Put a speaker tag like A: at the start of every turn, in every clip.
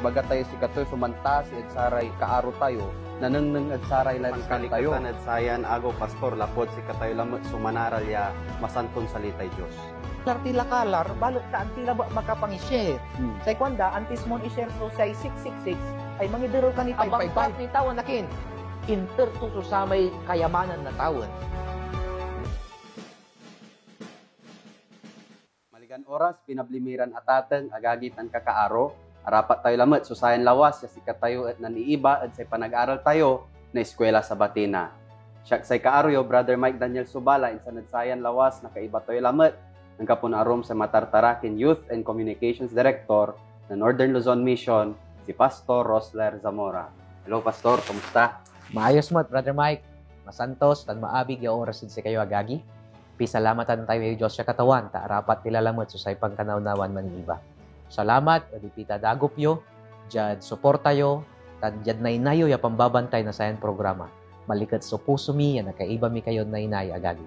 A: baga tayo si Katoy sumantas at saray kaaro tayo nanangnang at saray lang ikan tayo. Maskalikatan at sayan ago pastor lapod si Katoy lamot sumanaral ya masanton salitay Diyos.
B: Larti lakalar, balot ta ang tila makapangisyer. Hmm. Sa ikwanda, antis i-share so say 666 ay mangidiro ka ni Abang pat ni tawon nakin. Inter to susamay kayamanan na tawon.
A: Maligan oras, pinablimiran atateng agagit ang kakaaro, Arapat tayo lamat, susayan lawas, yasikat tayo at naniiba at sa panag-aral tayo na eskwela sa Batina. Siya sa kaaryo, Brother Mike Daniel Subala, insa nagsayan lawas, nakaiba tayo lamat, ang kapon arom sa Matartarakin Youth and Communications Director ng Northern Luzon Mission, si Pastor Rosler
B: Zamora. Hello,
A: Pastor. Kumusta?
B: Maayos mo, Brother Mike. Masantos, tan maabig, yaong rasid si kayo agagi. Pisalamatan tayo, eh, Diyos siya katawan, taarapat nilalamot, susay pangkanawnawan maniba. Salamat, Odipita Dagupyo, jad suportayo, tad jad na inayo ya pambabantay na sayan programa. Malikat so puso mi, yan nakaiba mi kayo na inay agagi.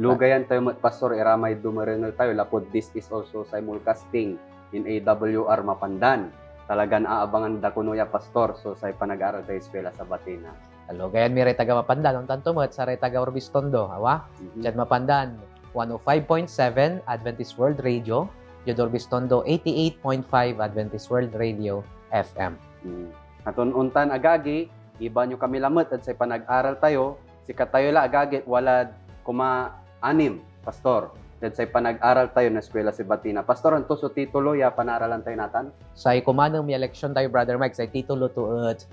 A: Lugayan tayo, Pastor Iramay Dumarino tayo, lapod this is also simulcasting in AWR Mapandan. Talagan aabangan da kuno ya pastor so say panag-aral tayo eskwela sa Batina.
B: Hello, gayan mi taga Mapandan ang tanto mo sa taga Orbistondo, awa? Mm-hmm. Diyan Mapandan 105.7 Adventist World Radio Theodore Bistondo, 88.5 Adventist World Radio FM. Hmm. Aton
A: untan agagi, iba nyo kami lamot at sa panag-aral tayo, si katayo la agagi walad kuma anim, pastor. At sa panag-aral tayo na eskwela si Batina. Pastor, anto so titulo ya panaralan tayo natan?
B: Sa ikumanang may election tayo, Brother Mike, sa titulo to at uh,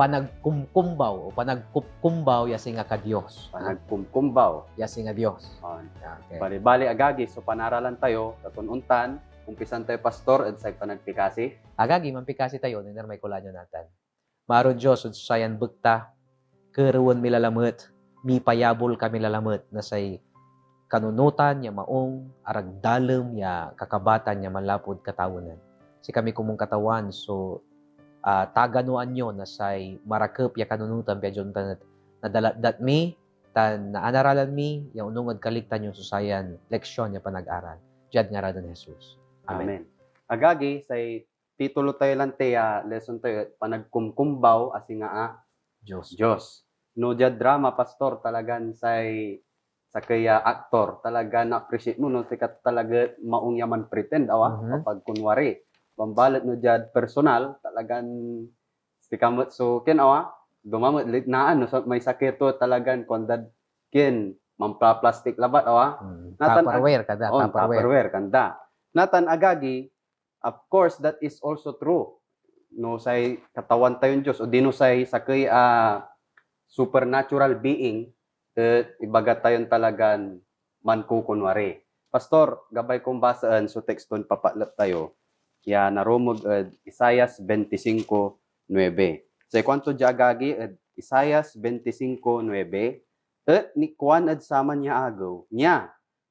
B: panagkumkumbaw o panagkumkumbaw yasi nga ka Dios. Panagkumkumbaw yasi nga Dios.
A: Ah, okay. Bali-bali agagi so panaralan tayo katununtan umpisan tayo pastor at sa panagpikasi.
B: Agagi mampikasi tayo ni may kulanyo natan. Maron Dios ug sayan bukta keruon milalamet mi payabol kami lalamet na say kanunutan ya maong aragdalem ya kakabatan ya malapod katawanan. Si kami kumong katawan so uh, taganuan nyo na say marakap ya kanunutan pya na ta nadalat mi tan naanaralan mi ya unungod kaligtan yung susayan leksyon ya panag-aral diad nga radan Jesus amen, amen.
A: agagi say titulo tayo lang tayo, ah, lesson tayo, panagkumkumbaw, asi nga a, ah, Diyos. Diyos. No, diya drama, pastor, talagan say, sa kaya aktor, talaga na-appreciate mo, no, sikat talaga maungyaman pretend, awa, mm-hmm. kapag kunwari pambalat no jad personal talagan si kamot so kinawa dumamot na no so, may to talagan kondad ken mampla labat awa hmm. natan tupperware kada on, tupperware. tupperware kanda natan agagi of course that is also true no say katawan tayon Dios o dino say sakay uh, ah, supernatural being uh, eh, ibagat tayon talagan man kukunwari pastor gabay kong basaan so texton papalap tayo kaya narumog ad eh, Isayas 25.9. So kwanto di agagi ad Isayas 25.9, at ni Kwan ad sama niya agaw, niya,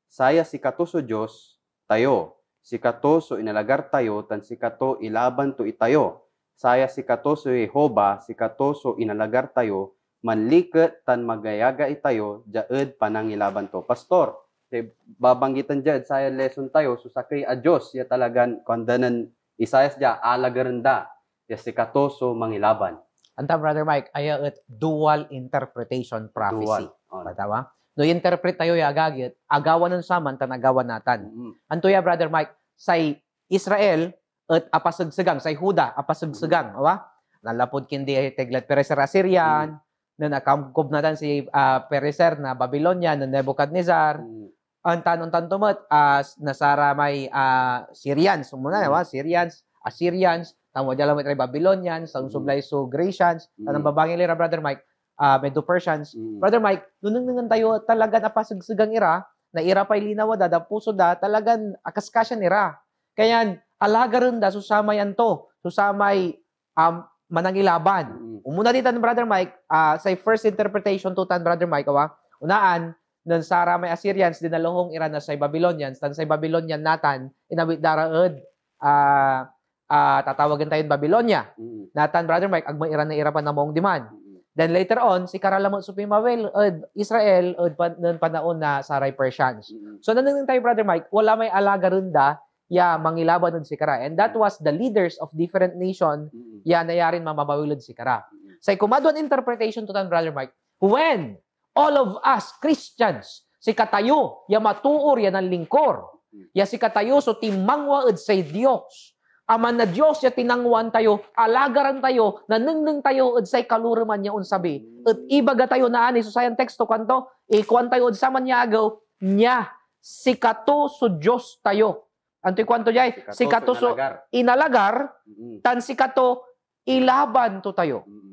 A: saya si kato Diyos, tayo. Si kato inalagar tayo, tan si kato ilaban to itayo. Saya si kato Jehova, si kato inalagar tayo, manlikat tan magayaga itayo, jaed panang ilaban to. Pastor, Okay, babanggitan dyan, saya lesson tayo, susakay a Diyos, ya talagan kondanan isayas dya, alagaranda, ya sikatoso mangilaban.
B: Anta, Brother Mike, ayaw it dual interpretation prophecy. Dual. Patawa? Oh. No, interpret tayo ya agagit, agawan ng saman, tanagawan natan. Mm-hmm. Anto ya, Brother Mike, say Israel, at apasagsagang, say Huda, apasagsagang, mm-hmm. awa? Nalapod kindi teglat pero sa Assyrian, mm-hmm na nakamkob na si uh, Pereser na Babylonia, na Nebuchadnezzar, mm. Mm-hmm ang tanong-tantumat as uh, nasara may uh, Syrians muna mm. wa Syrians Assyrians tamo dala may Babylonians sa sublay mm. so Grecians mm. tanang babangin lira brother Mike uh, Medo Persians mm. brother Mike nunung nungan tayo talaga napasagsagang ira na ira pa ilinawa da puso da talagang akaskasya nira kaya alaga rin da susamay anto susamay um, manangilaban mm. umuna ditan brother Mike uh, sa first interpretation to tan brother Mike wa unaan Nun Sara may Assyrians, dinaluhong Iran sa Babylonians. Tan sa Babylonian natan, inawit daraod, uh, ah, uh, ah, tatawagin tayo Babylonia. Natan, Brother Mike, agmang Iran na irapan na mong diman. Then later on, si Karalamo Supimawel, od Israel, od pan, noon panahon na Saray Persians. So nananong tayo, Brother Mike, wala may alaga runda ya mangilaban nun si Kara. And that was the leaders of different nation ya nayarin mamabawilod si Kara. Sa ikumaduan interpretation to tan, Brother Mike, when all of us Christians, si katayo, ya matuor yan ang lingkor. Ya si katayo, so timangwa ad say Dios. Aman na Diyos, ya tinangwan tayo, alagaran tayo, nanengneng tayo ad say kaluruman niya unsabi. At ibaga tayo na ani so sayang teksto kanto, ikuan tayo ad saman niya agaw, niya si kato so Diyos tayo. Antoy kwanto jay, si kato so inalagar, mm-hmm. tan si kato ilaban to tayo. Mm-hmm.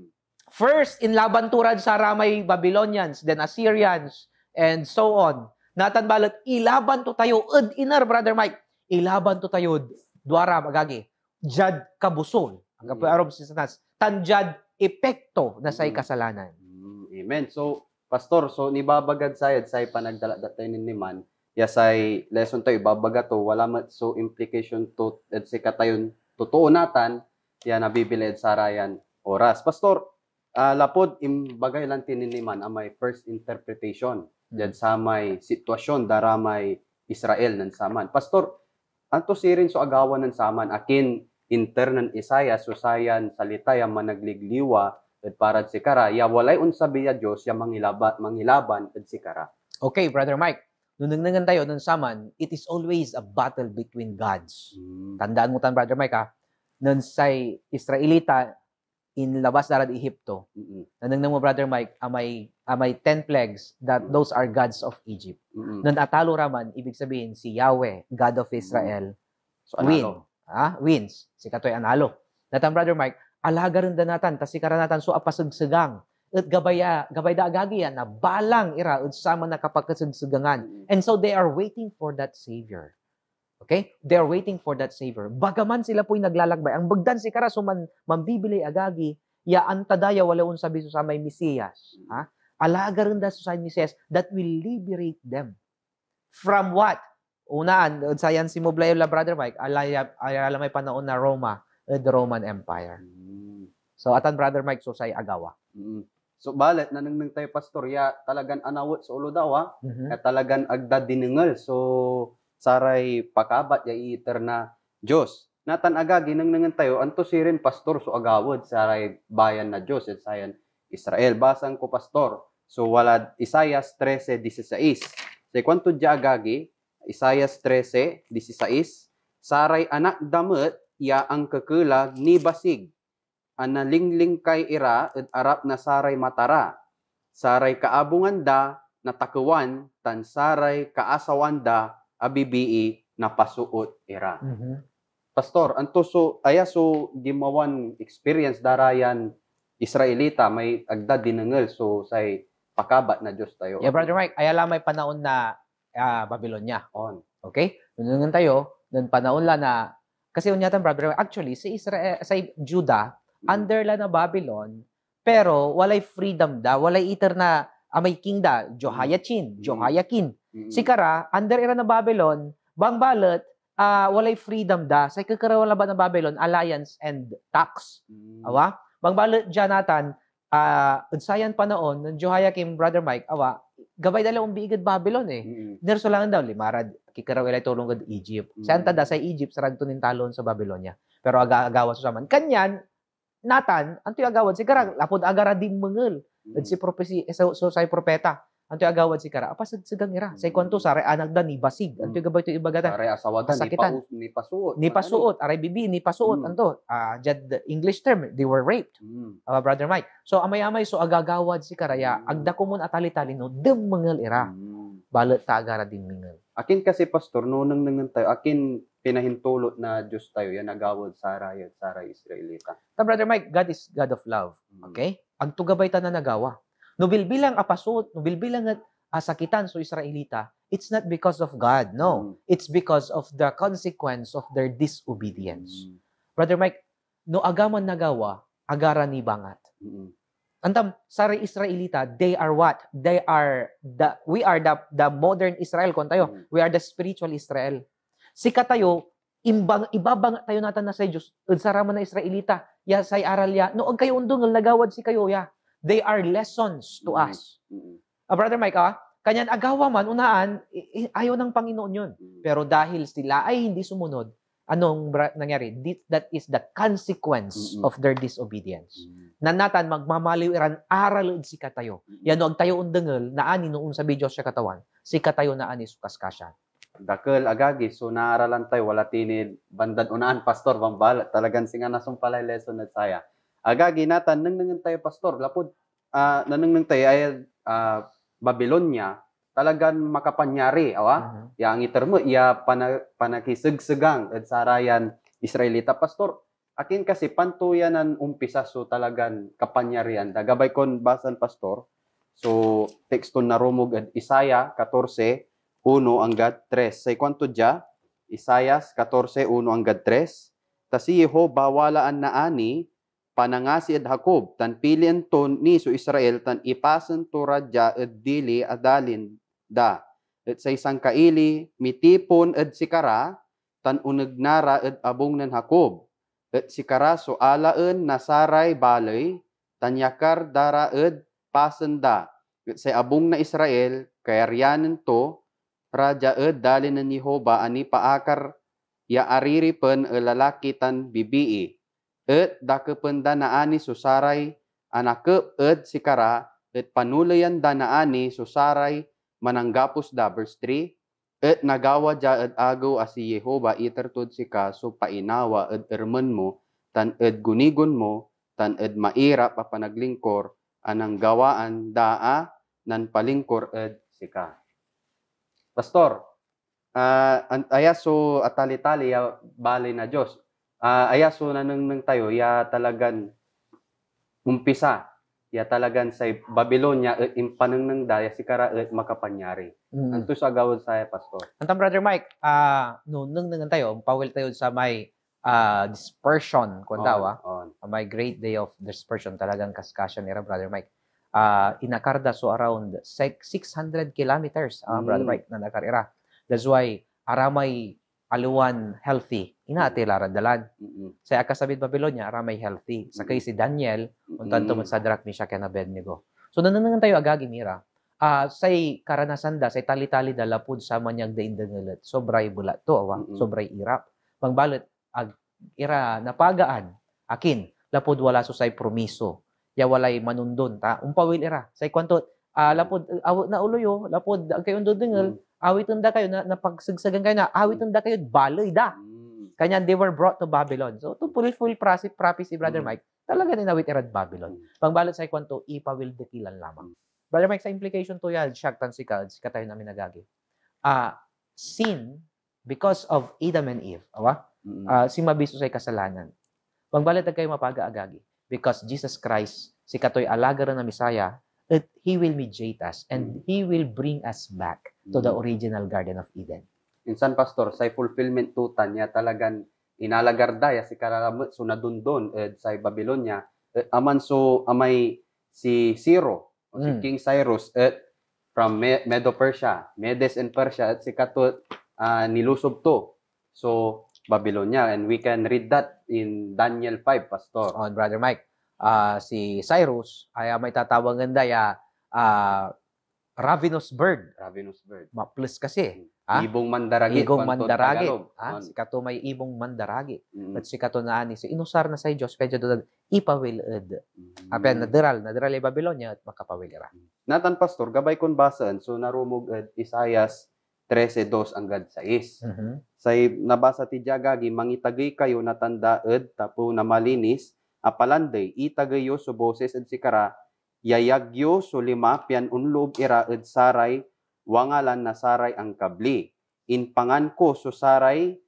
B: First, in labanturan sa Ramay Babylonians, then Assyrians, and so on. Natanbalat, balot, ilaban to tayo, ud inar, Brother Mike. Ilaban to tayo, duara magagi. Jad kabusol. Ang kaparob mm. si Sanas. Tanjad epekto na sa mm. kasalanan.
A: Mm, amen. So, Pastor, so nibabagad sayad say panagdala datay ni man, sa'y lesson to ibabaga to, wala man so implication to, at si katayon, totoo natan, ya nabibilid sa rayan oras. Pastor, uh, lapod imbagay lang tininiman ang may first interpretation diyan sa may sitwasyon may Israel nan saman. Pastor, anto sirin so agawan nan saman akin internan Isaya susayan salitaya managligliwa at parad si Kara, ya walay unsa biya Dios ya mangilabat mangilaban at si Kara.
B: Okay, brother Mike. Nunungnangan tayo nun saman, it is always a battle between gods. Mm. Tandaan mo tan brother Mike ha. Nun say Israelita in Labas Darad Egypto.
A: Mm-hmm.
B: mo, Brother Mike, amay, ah, amay ah, 10 plagues that mm-hmm. those are gods of Egypt. Mm-hmm. Nang atalo raman, ibig sabihin, si Yahweh, God of Israel, mm-hmm. so, win. Ha? Ah, wins. Si Katoy analo. Natang, Brother Mike, alaga rin natan tas si karanatan, so apasagsagang at gabaya, gabay da daagagiya na balang ira sama na kapagkasagsagangan. And so they are waiting for that Savior. Okay? They are waiting for that savior. Bagaman sila po'y naglalagbay. Ang bagdan si karasuman, mambibili agagi, ya antadaya walaun sabi sa may Mesiyas. Ha? Alaga rin da sa Mesiyas that will liberate them. From what? Unaan, yan si Moblayo la Brother Mike, alaya, alala may panahon na Roma, eh, the Roman Empire. Mm. So, atan Brother Mike, so say agawa.
A: So balit nanang nang tayo pastor ya talagan anawot sa ulo daw ha. Mm-hmm. At talagan agda dinengel. So saray pakabat yay na Diyos. Natan aga ginangnangan tayo anto siren pastor so agawod saray bayan na Diyos at sayan Israel. Basan ko pastor. So wala Isaiah 13:16. Say kwanto dia agagi Isaiah 13:16 saray anak damet ya ang kekelag ni basig analingling kay ira at arap na saray matara saray kaabungan da natakawan tan saray kaasawan da a e na pasuot ira. Mm-hmm. Pastor, anto so aya so gimawan experience darayan Israelita may agda dinengel so say pakabat na Dios tayo. Yeah, brother
B: Mike, ayala may panahon na uh, Babylonia. On. Okay? Nunungan tayo, nun panahon la na kasi unyatan brother Mike, actually si Israel eh, sa Judah mm-hmm. under la na Babylon pero walay freedom da, walay iter na Amaykinda, Jehoiachin, mm. mm. Jehoiakin. Mm. Si Kara, under era na Babylon, bang balat, uh, ah, walay freedom da sa kakarawan laban ng Babylon, alliance and tax. Awa? Bang balat, Jonathan, uh, unsayan pa noon, ng Jehoiakim, Brother Mike, awa, gabay dala dalawang biigad Babylon eh. Mm-hmm. Nerso lang daw, limarad, kikaraw ilay tulong gad Egypt. Mm-hmm. Saan tada sa Egypt, sarag tunin talon sa Babylonia. Pero aga-agawan susaman. Kanyan, Natan, anto yung agawad, sigara, lapod agara di mengel. At si propesi, eh, so, so say propeta. Anto agawad si kara. Apa sad sigang ira. Sa ikwento sa reanag da ni basig. Hmm. Anto gabay to ibagatan. Are asawadan ni paus ni pasuot. Ni ano? pasuot, aray bibi ni pasuot mm. anto. Uh, ah, jad English term, they were raped. Mm. Uh, brother Mike. So amay-amay so agagawad si karaya. Mm. Agda ko mun atali-tali no demmengal ira. Mm. Balot ta agara din mingal.
A: Akin kasi pastor no nang nangan tayo. Akin pinahintulot
B: na Diyos tayo yan agawad sa rayot sa Israelita. So, brother Mike, God is God of love. Hmm. Okay? ang tugabay ta na nagawa. Nubilbilang apasot, nubilbilang asakitan ah, so Israelita, it's not because of God, no. Mm. It's because of the consequence of their disobedience. Mm. Brother Mike, no agaman nagawa, agara ni bangat. Mm-hmm. Antam, sari Israelita, they are what? They are, the, we are the, the modern Israel, kon tayo. Mm-hmm. We are the spiritual Israel. Sika tayo, imbang, ibabang tayo natan na sa Diyos, unsara man na Israelita, ya say aral ya. No, ag kayo undong nagawad si kayo ya. They are lessons to mm-hmm. us. Mm-hmm. Uh, Brother Mike, ah, kanyan agawa man, unaan, ayo ng Panginoon yun. Mm-hmm. Pero dahil sila ay hindi sumunod, anong nangyari? That is the consequence mm-hmm. of their disobedience. Mm-hmm. Nanatan, magmamaliwiran, aral si katayo. Mm-hmm. Yan, no, ag tayo undangal, naani noon sa video siya katawan, si katayo na ani sukaskas siya
A: dakkel agagi so naaralan tay wala tinid bandad unaan pastor bambal talagan singa nasumpalay lesson na saya agagi natan nangnangan tayo pastor lapod uh, ah, nangnang tayo ay uh, Babylonia talagan makapanyari awa mm-hmm. yang itermo iya pana, panakisegsegang at sarayan Israelita pastor akin kasi pantuyan ang umpisa so talagan kapanyarian dagabay kon basan pastor so teksto na rumog at Isaiah 14 1 hanggat 3. Sa kwanto dya, Isayas 14:1 1 3. Ta si Jehova walaan na ani, panangasi at Jacob, tan pili ton ni so Israel, tan ipasan tura dya at dili adalin da. At sa isang kaili, mitipon at sikara, tan unagnara at abong ng Hakob. At sikara so alaan nasaray balay, tanyakar daraad pasanda. At sa abong na Israel, kayaryanan to, raja rajaed dalinan ni Hoba ani paakar ya ariripen e lalakitan bibii. Et dakepen danaani susaray anakep ed sikara et panulayan danaani susaray mananggapos da verse 3 Ed nagawa ja et agaw asi Yehova itertud sika so painawa ed ermen mo tan ed gunigon mo tan ed maira papanaglingkor anang gawaan daa nan palingkor ed sika. Pastor, uh, ayaso atali tali-tali, ah, bali na Diyos. Uh, ayaso na nang, nang tayo, ya talagan
B: umpisa,
A: ya talagan sa Babylon, eh, ya impanang nang daya, si kara eh, makapanyari. Mm. Anto sa gawad sa Pastor.
B: Antang Brother Mike, uh, no, nang nang tayo, pawil tayo sa may uh, dispersion, kung on, tawa, on. may great day of dispersion, talagang kaskasyon nila, Brother Mike uh, ah, inakarda so around 600 kilometers uh, mm. brother Mike na nakarira that's why aramay aluan healthy ina ate larandalan mm sa akasabit Babylonia aramay healthy sa mm. kay si Daniel untan mm-hmm. sa Drak Meshach and Abednego so nananang tayo agagi mira uh, ah, say karanasan da say tali-tali dalapod sa manyag da indangalat sobray bulat to awa mm-hmm. sobray irap pangbalot ag ira napagaan akin lapod wala so say promiso yawalay manundon ta umpawil ira say kwanto uh, lapod ah, aw, na uloyo oh. lapod kayo dudungal eh. mm. awitun da kayo na napagsagsagan kayo na awitun hmm. da kayo baloy da mm. kanya they were brought to Babylon so to fulfill practice practice si brother mm. Mike talaga ninawit irad Babylon mm. pangbalot say kwanto ipawil dekilan lamang hmm. brother Mike sa implication to yan siyak tan si Kads katayo namin nagagi ah uh, sin because of Adam and Eve awa mm. uh, si mabiso say kasalanan pangbalot kayo mapagaagagi because Jesus Christ, si katoy alaga na Messiah, that He will mediate us and mm. He will bring us back to the mm. original Garden of Eden.
A: In San Pastor, sa fulfillment tutan niya talagang inalagardaya si Karalamut so nadundon eh, sa Babylonia eh,
B: aman so
A: amay si Ciro o si mm. King Cyrus eh, from Medo Persia Medes and Persia at si Katot uh, ah, nilusob to so
B: Babylonia. And we can read that in Daniel 5, Pastor. On Brother Mike, uh, si Cyrus, ay may tatawagan daya uh, ravenous bird. Ravenous bird. Maples kasi. Hmm. Ha? Ibong mandaragit. Ibong mandaragit. Ha? Si kato may ibong mandaragit. hmm At si kato na ani, si inusar na sa Diyos, pedyo doon, ipawilid. Mm-hmm. Apen, nadiral, nadiral ay Babylonia at makapawilira.
A: Mm-hmm. Natan, Pastor, gabay kon basaan, so narumog at eh, Isayas 13:2 hanggang 6. Mm-hmm. Say nabasa ti jagagi mangitagay kayo natandaed tapo na malinis apalanday itagayo so boses at sikara yayagyo so lima pian unlob iraed saray wangalan na saray ang kabli inpangan ko so saray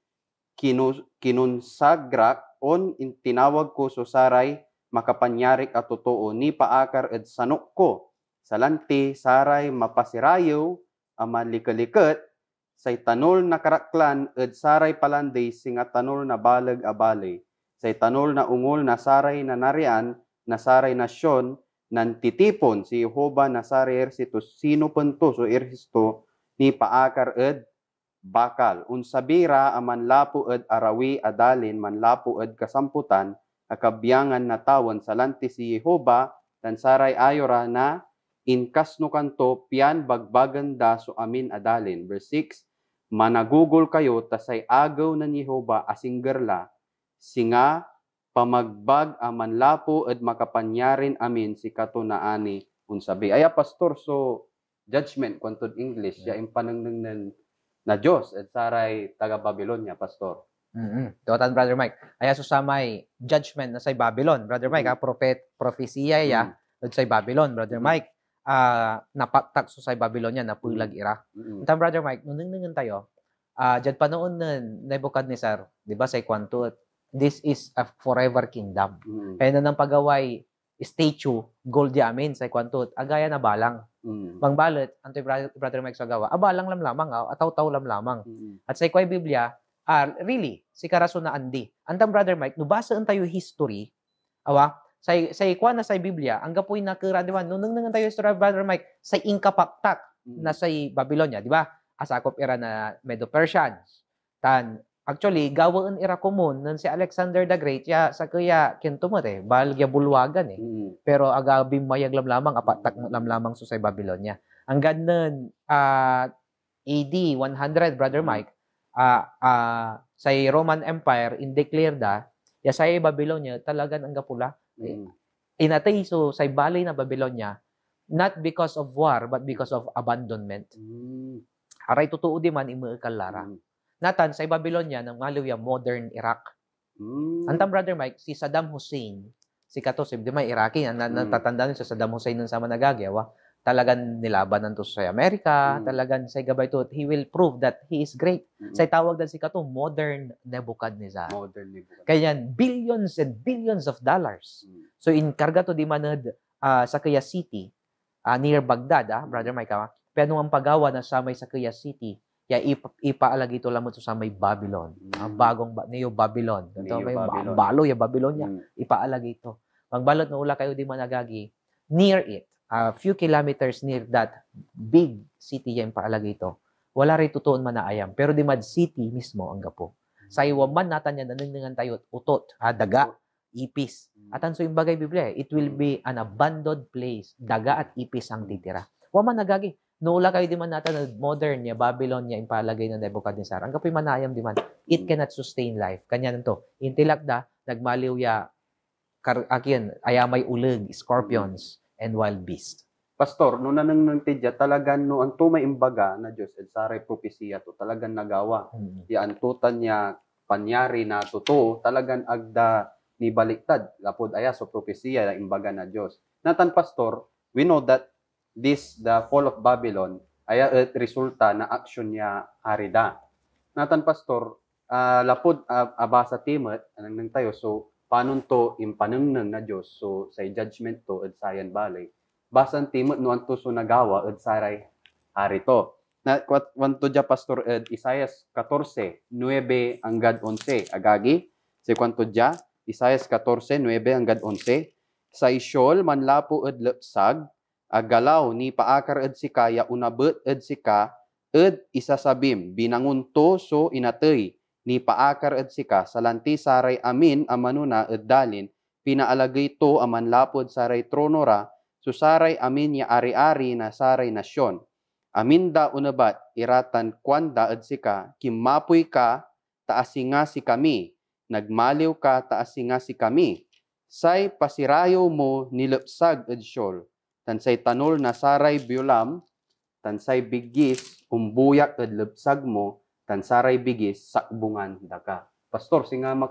A: kinus, kinunsagrak on in tinawag ko so saray makapanyarik at totoo ni paakar ed sanok ko salanti saray mapasirayo aman likalikat sa tanol na karaklan ed saray palanday singa tanol na balag abale, sa tanol na ungol na saray na narian na saray nasyon nan titipon si Jehova na saray ersito sino pento so ersisto ni paakar ed bakal unsabira aman lapu ed arawi adalin man lapu ed kasamputan akabyangan na tawon sa lanti si Jehova dan saray ayora na inkasno kasno kanto pian bagbaganda so amin adalin. Verse 6, managugol kayo tasay agaw na ni Hoba Jehova asinggerla, singa pamagbag aman lapo at makapanyarin amin si katunaani unsabi. Aya pastor, so judgment kwantod English,
B: yeah. ya impanangnangnan na Dios at saray taga Babylonia, pastor. Mm-hmm. Brother Mike. Aya susamay judgment na say Babylon, Brother Mike, mm-hmm. ha? Ah, prophet, prophesia ya, mm-hmm. say Babylon, Brother mm-hmm. Mike uh, napatak so sa Babylonia na pulag mm. ira. Mm-hmm. Tam brother Mike, nungnungan tayo. Uh, ah, jad pa noon nun, Nebuchadnezzar, di ba sa kwanto, this is a forever kingdom. Mm-hmm. Kaya na nang pagaway statue, gold yamin sa kwanto, agaya na balang. Mm-hmm. Bang balit, antoy brother, brother Mike sa gawa, abalang ah, lam lamang, aw, ataw-taw lam lamang. Mm-hmm. At sa ikway Biblia, uh, really, si Karaso na andi. Antam brother Mike, nubasa ang tayo history, awa, sa sa ikuan na sa Biblia ang gapoy na kiradiwan nunung nangan tayo story brother Mike sa inkapaktak mm. na sa Babylonia di ba asakop era na Medo Persians tan actually gawaan era common nun si Alexander the Great ya sa kuya kintumot eh balgya bulwagan eh mm. pero aga bimayag lamlamang apatak lamlamang lamang so sa Babylonia ang ganun uh, AD 100 brother mm. Mike uh, uh, sa Roman Empire in declare da ah, ya sa Babylonia talagan ang gapula Mm. inatay so sa balay na Babylonia, not because of war, but because of abandonment. Mm. Aray totoo di man imuikal Mm. Natan, sa Babylonia, ng maluya modern Iraq. Mm. Antam, Brother Mike, si Saddam Hussein, si Katosib, di ba, Iraqi, na, mm. natatandaan sa Saddam Hussein nung sama nagagyawa, ah talagang nilabanan to sa Amerika, mm. talagang sa gabay to, he will prove that he is great. Mm-hmm. Sa tawag din si Kato, modern Nebuchadnezzar. Modern Nebuchadnezzar. Kaya billions and billions of dollars. Mm. So in Karga to di manad uh, ah, sa Kaya City, uh, near Baghdad, ah, mm. Brother Mike, ah, pero ang pagawa na sa may sa Kaya City, ya ipa, ipaalagi to lamot sa may Babylon. Mm. Ang bagong ba, Neo Babylon. Ito may Babylon. balo ya Babylonia. Mm. Ipaalagi to. Magbalot na ula kayo di managagi near it a few kilometers near that big city yan paalagay ito, wala rin tutuon man na ayam. Pero di Mad City mismo ang gapo. Sa man natan yan, nanangan tayo, utot, ha, daga, ipis. Mm. At ang so yung bagay Biblia, eh, it will be an abandoned place. Daga at ipis ang titira. Waman nagagi. Noola kayo di man natan, na modern niya, Babylon niya, impalagay ng Nebuchadnezzar. Ang kapoy manayam di man, it mm. cannot sustain life. Kanya nito, intilak da, nagmaliw ya, kar, akin, ayamay ulig, scorpions, and wild beast.
A: Pastor, no nanang nang tidya, talagang no ang tumay imbaga na Diyos, at saray propesya to, talagang nagawa. Mm-hmm. Iantutan niya, panyari na totoo, talagang agda ni baliktad, lapod aya so propesya, imbaga na Diyos. Natan, Pastor, we know that this, the fall of Babylon, aya at eh, resulta na aksyon niya harida. Natan, Pastor, uh, lapod uh, abasa timot eh, anang nang tayo, so panunto impanangnan na Dios so sa judgment to at sayan balay basan timot no anto so nagawa at saray hari to na kwat ja pastor ed Isaias 14 9 hangad 11 agagi si kwanto ja Isaias 14 9 hangad 11 sa isyol manlapo ed lepsag agalaw ni paakar ed sikaya unabet ed sika ed isasabim binangunto so inatoy ni paakar at sika salanti saray amin amanuna at dalin pinaalagay to aman lapod saray tronora susaray amin ya ari-ari na saray nasyon. Amin da unabat iratan kwanda at sika kimapoy ka taasinga si kami nagmaliw ka taasinga si kami say pasirayo mo nilapsag at syol tansay tanol na saray biulam tansay bigis umbuyak at lapsag mo tansaray bigis, sakbungan daka. Pastor,
B: singa no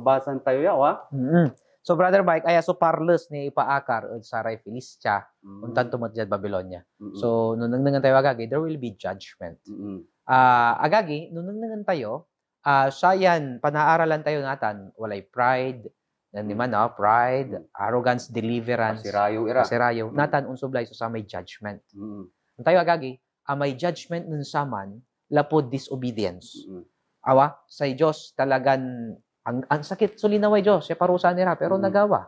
B: basan tayo yawa. Mm-hmm. So Brother Mike, aya so parles ni ipaakar od saray Filistia mm-hmm. untan tumatjad Babylonia. Mm-hmm. So nunangnangan tayo agagi, there will be judgment. Mm-hmm. Uh, agagi, nunangnangan tayo, uh, siya yan, panaaralan tayo natan, walay pride, mm-hmm. di man, no? pride, mm-hmm. arrogance, deliverance, pasirayo, ira. pasirayo, mm-hmm. natan unsublay so sa may judgment. Mm-hmm. Tayo agagi, uh, may judgment nun saman, lapod disobedience. Mm-hmm. Awa, sa Diyos talagan ang, ang sakit sulinaway eh, Diyos, siya eh, parusa nila, pero mm-hmm. nagawa.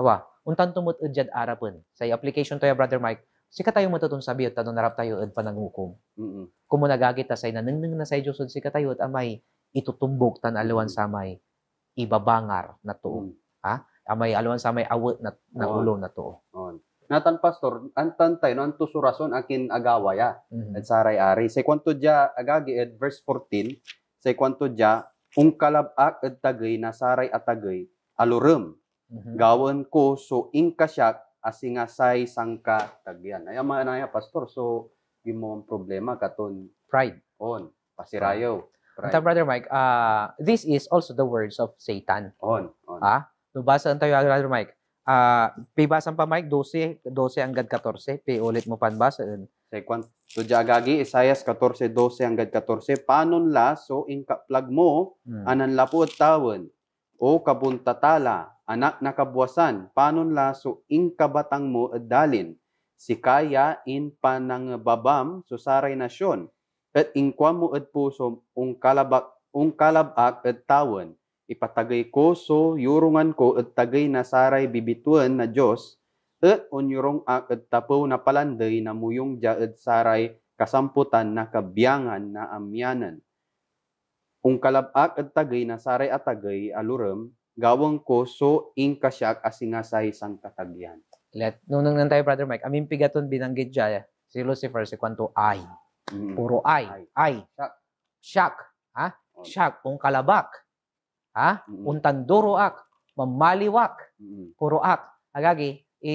B: Awa, untan tumut udyad arapon. Sa application to ya, Brother Mike, sika tayo matutun sabi at tanong narap tayo at panangukom. Mm-hmm. Kung nagagita sa nanangnang na sa Diyos, sika tayo at amay itutumbok tanalawan sa may ibabangar na tuo. Mm-hmm. Ha? Amay alawan sa may awot na, na ulo na tuo.
A: On. Natan pastor, antan tayo, no, anto surason akin agawaya, mm-hmm. at saray-ari. Sa kwanto dia agagi, at verse 14, sa kwanto dia ung kalabak at ah, tagay na saray at tagay, alurum, mm-hmm. gawan ko, so ingkasyak, asingasay sangka tagyan. Ay, ama pastor, so, yung mga
B: problema katon. Pride. On, pasirayo. Pride. Ito, Brother Mike, uh, this is also the words of Satan. On, on. Ah? Nabasa tayo, Brother Mike. Ah, pibasan pa Mike 12, 12 hanggang 14. Pi ulit mo panbasa. Second, to Jagagi,
A: Isaias 14, 12 hanggang 14. Panon laso in kaplag mo, hmm. anan lapot at tawon, o kabuntatala, anak na kabuasan, panon laso in kabatang mo at dalin, si kaya in panangbabam, saray nasyon, at inkwam mo at puso, ung kalabak, ung kalabak at tawon, ipatagay ko so yurungan ko at tagay na saray bibituan na Diyos at unyurong ak at tapo na palanday na muyong ja saray kasamputan na kabiyangan na amyanan. Kung kalabak at tagay na saray at tagay aluram, gawang ko so inkasyak asingasay sang katagyan.
B: Let, nung nang tayo, Brother Mike, amin pigaton binanggit dya, si Lucifer, si Kwanto, ay. Mm. Puro ay, ay. ay. Shock. Shock. Ha? Oh. Shock. Kung kalabak Ha? Mm-hmm. Untanduro ak, mamaliwak, mm-hmm. puro ak. Agagi, i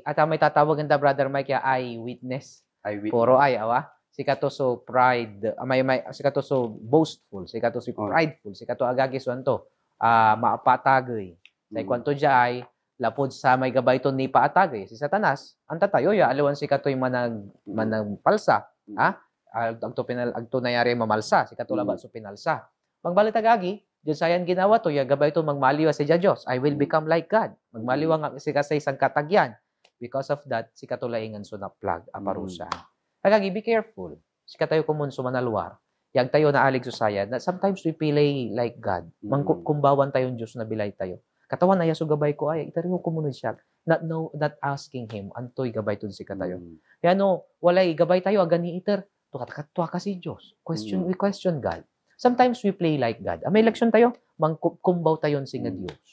B: at may tatawagan ta brother Mike ya eyewitness. Eyewitness. Puro ay, awa. Sika to so pride, ah, may, may, sika to so boastful, sika to so oh. prideful, sika to agagi suanto, uh, ah, maapatagay. Mm-hmm. Sa ikwanto dya ay, lapod sa may gabay to ni paatagay si Satanas ang tatayo ya alawan si katoy manag managpalsa ha agto pinal agto nayari mamalsa si katulaba mm. so pinalsa magbalita gagi Diyosayan ginawa to, ya gabay to magmaliwa si Diyos. I will mm. become like God. Magmaliwa nga mm. si kasay isang katagyan. Because of that, si katulaingan so na plug, aparusa. Mm. Kagagi, be careful. Si katayo kumun sumanalwar. Yang tayo na alig susayan, na sometimes we play like God. Mm. Mangkumbawan tayong Diyos na bilay tayo. Katawan na yaso gabay ko ay, itari mo kumunod siya. Not, no, not asking Him, antoy gabay to si katayo. Mm. Kaya no, walay gabay tayo, agani iter. Tuwa kasi Diyos. Question, mm. we question God. Sometimes we play like God. Ah, may election tayo, mangkumbaw tayo sa nga hmm. Diyos.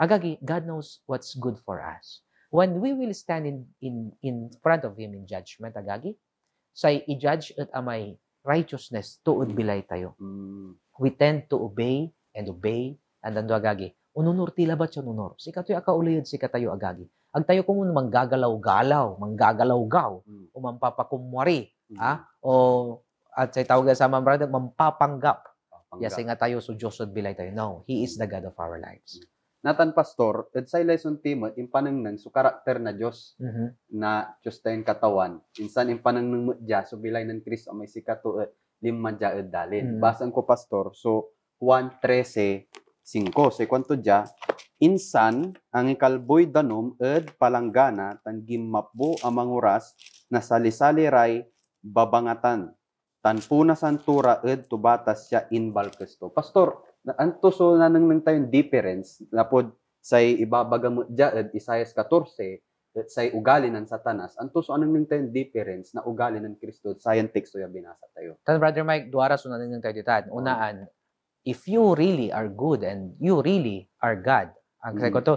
B: Agagi, God knows what's good for us. When we will stand in, in, in front of Him in judgment, agagi, say, i-judge at amay righteousness, tuod hmm. bilay tayo. Hmm. We tend to obey and obey, and ando agagi, ununor tila ba siya ununor? Sika to'y akaulayad, sika tayo agagi. Ag tayo kumun manggagalaw-galaw, manggagalaw-gaw, mm. o mampapakumwari, mm. o at sa tawag sa mga brother, mampapanggap. Papanggap. Yes, nga tayo, so Diyos should be tayo. No, He is the God of our lives. Mm.
A: Natan Pastor, at sa lesson tema, impanang nang so karakter na Diyos, mm-hmm. na Diyos tayong katawan, insan impanang nang dya, so bilay ng Kristo may sikato, eh, lima dya dalin. Mm-hmm. Basan ko, Pastor, so 1.13.5, so eh, kwanto dya, insan ang ikalboy danom ed palanggana tan gimapbo amang oras na salisali ray babangatan tanpuna santura ed tubatas siya in balkesto. Pastor, anto so na nang nang tayong difference na pod say ibabaga mo dia ed Isaiah 14 ed say ugali ng satanas. Anto so anang nang tayong difference na ugali ng Kristo sayan teksto
B: ya binasa tayo. Tan brother Mike, duara so na nang tayo ditan. Unaan, if you really are good and you really are God, ang mm. ko to,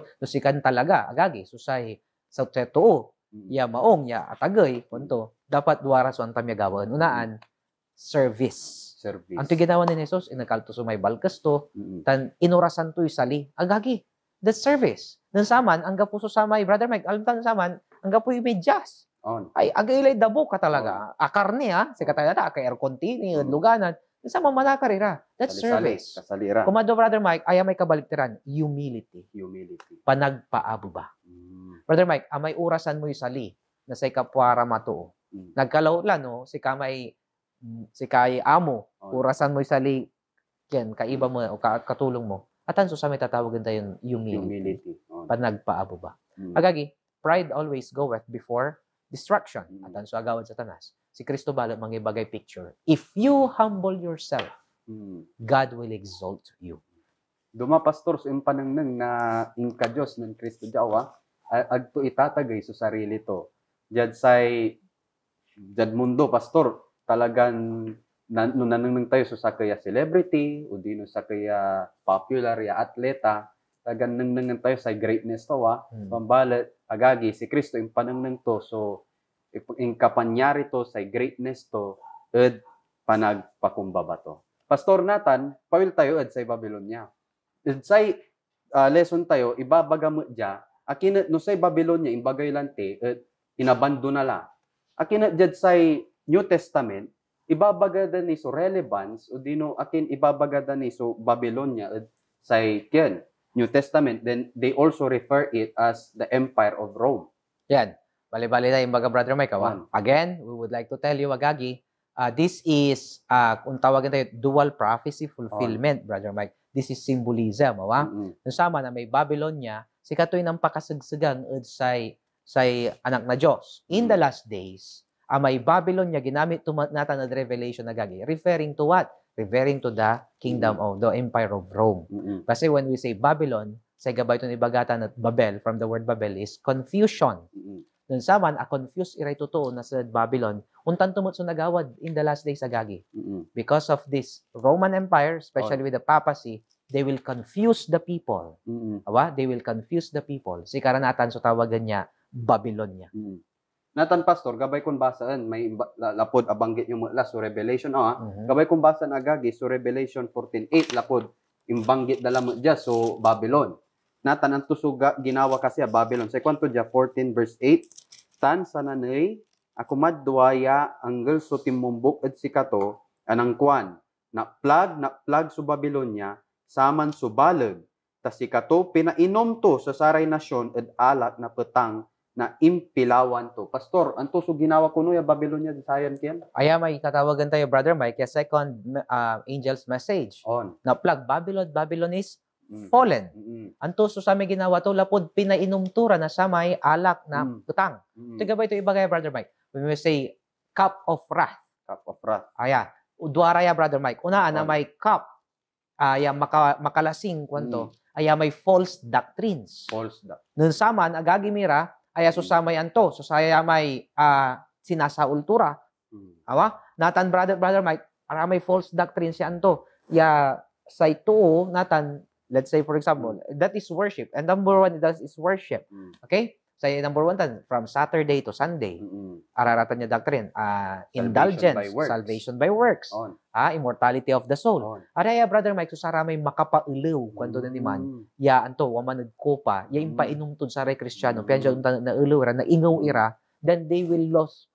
B: talaga, agagi, susay, sa totoo, mm. ya maong, ya atagay, punto, dapat duara so ang tamyagawan. Unaan, mm service. Service. Ang ginawa ni Jesus, inakalto sumaybal kasto, mm-hmm. tan inurasan to'y sali. Agagi. That's service. Nansaman, ang gapo susamay, Brother Mike, alam tan saman, ang gapo imedjas. On. Ay, agailay dabo ka talaga. On. Akarni ha, ah, si katalata, aka aircon tini, mm-hmm. luganan. Nansama manakarira. That's Sali-sali. service. Kasalira. Kumado, Brother Mike, ayaw may kabaliktaran. Humility. Humility. Panagpaabo ba? Mm. Brother Mike, amay urasan mo yung sali na sa kapwara matuo. Mm. Nagkalaot lang, no? Si kamay si kay amo urasan mo sali yan kaiba mm. mo o katulong mo at anso sa may tatawagan tayo humility, humility. Oh. pag nagpaabo ba hmm. agagi pride always goeth before destruction hmm. at anso agawad sa tanas si Kristo balo mangibagay picture if you humble yourself hmm. God will exalt you
A: Duma pastor sa impanangnang na ingka Dios ng Kristo Jawa ah. agto itatagay sa sarili to. Jad say jad mundo pastor talagang na, nung nananang tayo so sa kaya celebrity o di no sa kaya popular ya atleta nang nananang tayo sa greatness to wa ah. hmm. pambalat agagi si Kristo panang nang to so yung kapanyari to sa greatness to ed panagpakumbaba to Pastor Nathan pawil tayo ed sa Babylonia ed sa uh, ah, lesson tayo ibabaga mo dia akin no sa Babylonia imbagay lante ed la akin ed say New Testament, ibabagada ni so relevance o dino akin ibabagada ni so Babylonia sa kyan New Testament then they also refer it as the Empire of
B: Rome. Yan. Bali-bali na yung mga brother Mike. Ah. Again, we would like to tell you agagi, uh, this is uh, kung tawagin tayo dual prophecy fulfillment, oh. brother Mike. This is symbolism, awa. Ah, mm-hmm. Nasama na may Babylonia, si katoy ng pakasagsagang udsay say anak na Dios. In mm. the last days, amay Babylon niya ginamit tumatnatan at revelation nagagi. Referring to what? Referring to the kingdom mm-hmm. of the empire of Rome. Mm-hmm. Kasi when we say Babylon, sa gabay ito ni at Babel, from the word Babel is confusion. Mm-hmm. Dun sa man, a confused iray totoo na sa Babylon, untan tumot sa nagawad in the last days agagi. Mm-hmm. Because of this Roman Empire, especially oh. with the papacy, they will confuse the people. Mm-hmm. Awa? They will confuse the people. Si karanatan, so tawagan niya, Babylonia. Mm-hmm.
A: Natan pastor gabay kon basaan may lapod abanggit yung last so Revelation oh Mm-hmm. Gabay kon basan agagi so Revelation 14:8 lapod imbanggit dala mo dia so Babylon. Natan ang tusuga ginawa kasi a ah, Babylon. Sa kwanto dia 14 verse 8 tan sananay ako madduaya anggel so timumbok at sikato anang kwan na plug na plug so Babylonia saman so balag ta sikato pinainom to sa saray nasyon at alat na petang na impilawan to. Pastor, anto so ginawa ko noya Babylonia Zisayan ken?
B: Aya may katawagan tayo brother Mike, yung second uh, angel's message. On. Na plug Babylon, Babylon is mm. fallen. Mm-hmm. Anto so sa may ginawa to lapod pinainumtura na sa may alak na mm. utang. Mm-hmm. Tiga ba ito iba brother Mike? We may say cup of wrath. Cup of wrath. Aya. Duwara ya brother Mike. Una na may cup. Aya maka, makalasing kwanto. Mm. Aya may false doctrines. False doctrines. Nun saman agagimira aya mm. susamay to. susayamay uh, ah, sinasaultura. Mm. Awa? Natan, brother, brother Mike, para may false doctrine si to. Ya, sa ito, Natan, let's say for example, mm. that is worship. And number one, that is worship. Okay? Sa number one, tan, from Saturday to Sunday, mm-hmm. araratan niya doctrine, uh, ah, indulgence, by works. salvation by works, ha, ah, immortality of the soul. On. Araya, ah, Brother Mike, susara may makapailaw mm-hmm. kwento na niman, mm. ya anto, wamanad ko pa, ya impainom mm. tun sa re kristyano, mm-hmm. piyan na ulaw ra, na ingaw mm. ira, then they will lose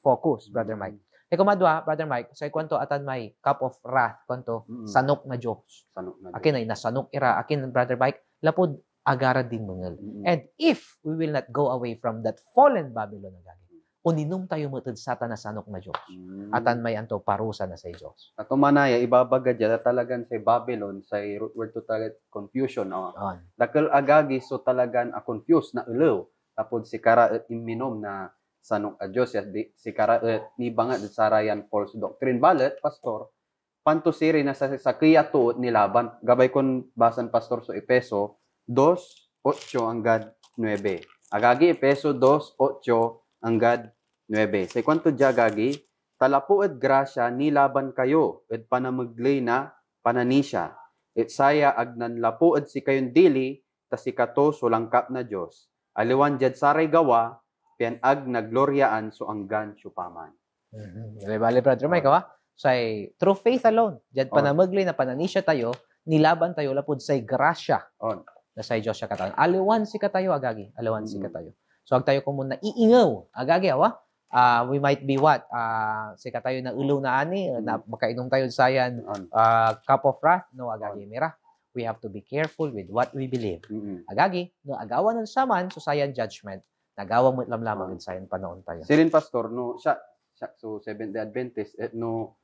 B: focus, Brother Mike. E kumadwa, Brother Mike, sa kwento atan may cup of wrath, kwento, mm-hmm. sanok na Diyos. Sanok na Diyos. Akin ay nasanok ira. Akin, Brother Mike, lapod, agara din mangal. Mm-hmm. And if we will not go away from that fallen Babylon agad, mm. uninom tayo matod sa tanasanok na Diyos. Mm. Atan may anto parusa na sa Diyos.
A: At umanaya, ibabaga dyan, talagan sa Babylon, sa root word to talit, confusion. Oh. On. Dakil agagi, so talagan a confused na ulaw. Tapos si kara eh, iminom na sanok a Diyos. Si kara eh, ni bangat sa rayan false doctrine. Balit, pastor, pantusiri na sa, sa kiyato nilaban. Gabay kon basan pastor so Epeso, 2.8 hanggad 9. Agagi, peso 2.8 hanggad 9. Sa kwanto dya, agagi, talapo at grasya nilaban kayo at panamaglay na pananisya. At saya agnan lapo at si kayon dili ta si kato sulangkap na Dios. Aliwan jad saray gawa pian ag nagloryaan so anggan syupaman.
B: Mm-hmm. Bale, brother Mike, ha? Ah. Ah. Say, through faith alone, jad ah. panamaglay na pananisya tayo, nilaban tayo lapod say grasya. On. Dasay Diyos siya katayo. Aliwan si katayo agagi. Aliwan si mm. katayo. So agtayo ko muna iingaw agagi awa. Uh, we might be what? Uh, si katayo na ulo na ani mm. na makainom tayo sa yan, uh, cup of wrath no agagi mira. We have to be careful with what we believe. Agagi no agawa ng saman so sayan judgment. Nagawa mo lam lamang uh, sayan panoon tayo. Sirin
A: pastor no siya, siya so Seventh Day Adventist eh, no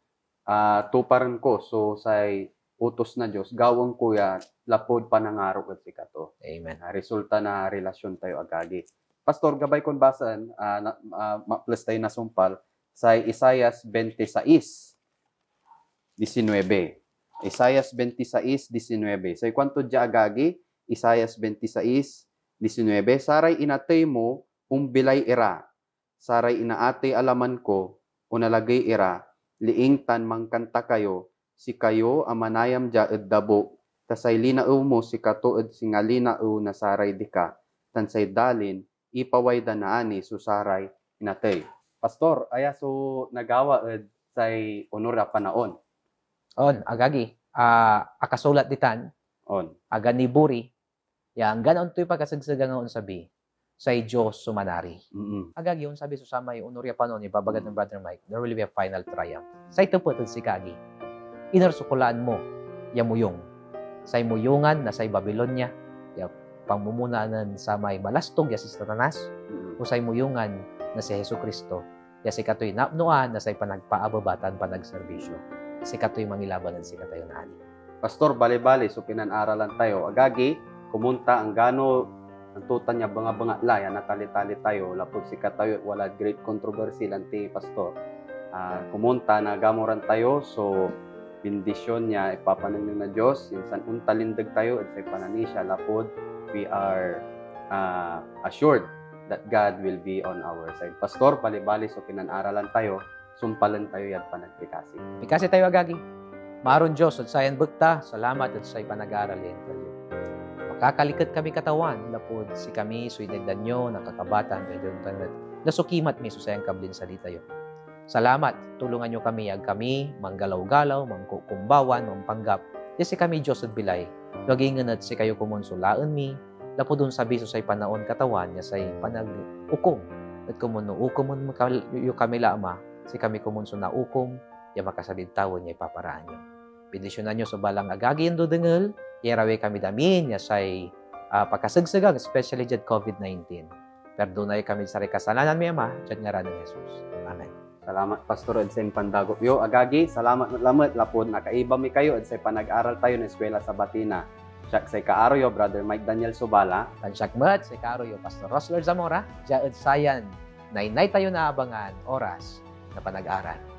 A: uh, tuparan ko so say utos na Diyos, gawang kuya, lapod panangaro at kato. Oh. Amen. Uh, resulta na relasyon tayo agagi. Pastor, gabay kong basan, uh, na, uh, ah, plus tayo nasumpal, sa Isaiah 26, 19. Isaiah 26, 19. Sa kwanto dya agagi, Isaiah 26, 19. Saray inatay mo, umbilay ira. Saray inaatay alaman ko, unalagay ira, liingtan mangkanta kayo, si kayo amanayam jaed dabo, tasay linao mo si katuod singalinao na saray di ka, tansay dalin, ipaway danaani susaray natay Pastor, aya so nagawa ed eh,
B: say honor onora panaon. On, agagi. Uh, akasulat ditan. On. Aga ni Buri. Yang ganon to'y pagkasagsaga nga on sabi say Diyos sumanari. Mm-hmm. Agag yun sabi susama yung onor yapanon, ibabagat mm. ng Brother Mike, there will be a final triumph. Say ito po, si Kagi inarsukulaan mo, ya yamuyong. Sa imuyungan, na sa Babylonia, ya, pamumunanan sa may balastog, ya si Satanas, mm-hmm. o sa imuyungan, na si Heso Kristo, ya si katoy napnuan, na sa panagpaababatan, panagserbisyo. Si katoy mangilabanan, si katoy ani.
A: Pastor, bali-bali, so pinanaralan tayo. Agagi, kumunta ang gano ang tutan niya banga-banga laya natali-tali tayo lapod si katayo wala great controversy lanti pastor uh, kumunta na gamoran tayo so bendisyon niya, ipapanan na Diyos, insan untalindag tayo at sa ipanan lapod, we are uh, assured that God will be on our side. Pastor, palibali, so pinanaralan tayo, sumpalan tayo yan
B: panagpikasi. Pikasi tayo agagi. Maron Diyos at sayan bukta, salamat at sa'y panag-aralin tayo. Makakalikat kami katawan, lapod, si kami, suy nyo, nakakabatan, medyo tanat, nasukimat mi, susayang kablin salita yun. Salamat, tulungan nyo kami ag kami, manggalaw-galaw, mangkukumbawan, mangpanggap. Yes, kami Diyos at bilay. Nagingan at si kayo kumonsulaan mi, lapudon sa biso say panaon katawan niya sa say panagukom. At kumuno ukom mo kami laama, si kami kumonso na ukom, ya makasalitawon niya ipaparaan niyo. Bendisyonan niyo sa balang agagi ang dudengel, yarawe kami damin, niya say uh, ah, pagkasagsagang, especially jad COVID-19. Perdunay kami sa kasalanan mi Ama, jad nga rin Jesus. Amen. Salamat Pastor at sa pandago.
A: Yo agagi, salamat lamat lapod nakaiba mi kayo at sa panag-aral tayo ng eskwela sa Batina. Siyak sa kaaroyo, Brother Mike Daniel Subala.
B: At Tansiyak mat sa kaaroyo, Pastor Rosler Zamora. Jaad sayan, nainay tayo na abangan oras na panag-aral.